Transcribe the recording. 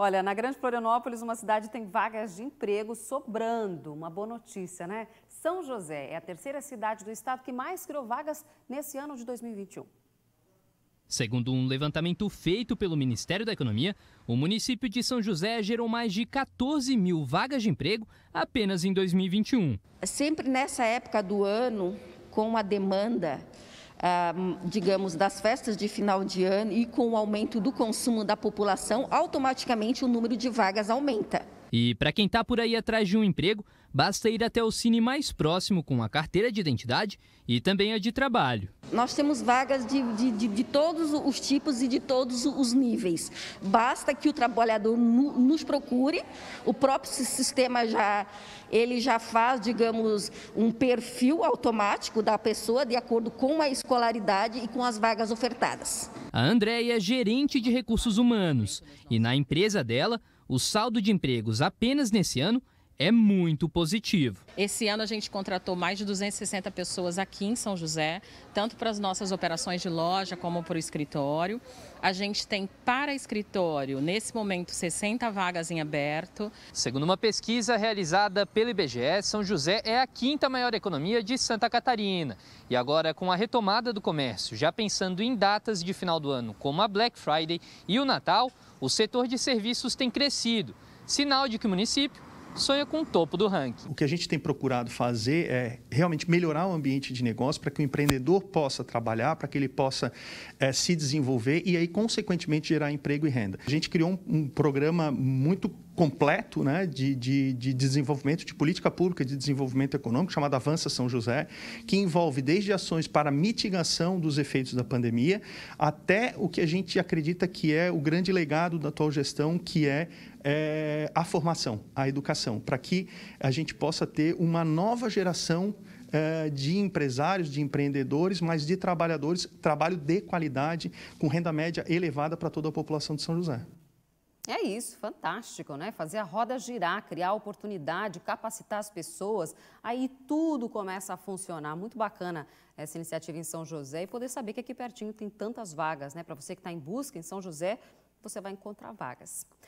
Olha, na Grande Florianópolis, uma cidade tem vagas de emprego sobrando. Uma boa notícia, né? São José é a terceira cidade do estado que mais criou vagas nesse ano de 2021. Segundo um levantamento feito pelo Ministério da Economia, o município de São José gerou mais de 14 mil vagas de emprego apenas em 2021. Sempre nessa época do ano, com a demanda ah, digamos, das festas de final de ano e com o aumento do consumo da população, automaticamente o número de vagas aumenta. E para quem está por aí atrás de um emprego, basta ir até o Cine mais próximo com a carteira de identidade e também a de trabalho. Nós temos vagas de, de, de, de, todos os tipos e de todos os níveis. Basta que o trabalhador nos procure, o próprio sistema já, ele já faz, digamos, um perfil automático da pessoa de acordo com a escolaridade e com as vagas ofertadas. A Andréia é gerente de recursos humanos e na empresa dela, o saldo de empregos apenas nesse ano é muito positivo. Esse ano a gente contratou mais de 260 pessoas aqui em São José, tanto para as nossas operações de loja como para o escritório. A gente tem para escritório, nesse momento, 60 vagas em aberto. Segundo uma pesquisa realizada pelo IBGE, São José é a quinta maior economia de Santa Catarina. E agora, com a retomada do comércio, já pensando em datas de final do ano, como a Black Friday e o Natal, o setor de serviços tem crescido. Sinal de que o município sonha com o topo do ranking. O que a gente tem procurado fazer é realmente melhorar o ambiente de negócio para que o empreendedor possa trabalhar, para que ele possa é, se desenvolver e aí, consequentemente, gerar emprego e renda. A gente criou um, um programa muito completo né, de, de, de, desenvolvimento, de política pública de desenvolvimento econômico, chamada Avança São José, que envolve desde ações para mitigação dos efeitos da pandemia até o que a gente acredita que é o grande legado da atual gestão, que é, é a formação, a educação, para que a gente possa ter uma nova geração é, de empresários, de empreendedores, mas de trabalhadores, trabalho de qualidade, com renda média elevada para toda a população de São José. É isso, fantástico, né? Fazer a roda girar, criar oportunidade, capacitar as pessoas, aí tudo começa a funcionar. Muito bacana essa iniciativa em São José e poder saber que aqui pertinho tem tantas vagas, né? Para você que está em busca em São José, você vai encontrar vagas.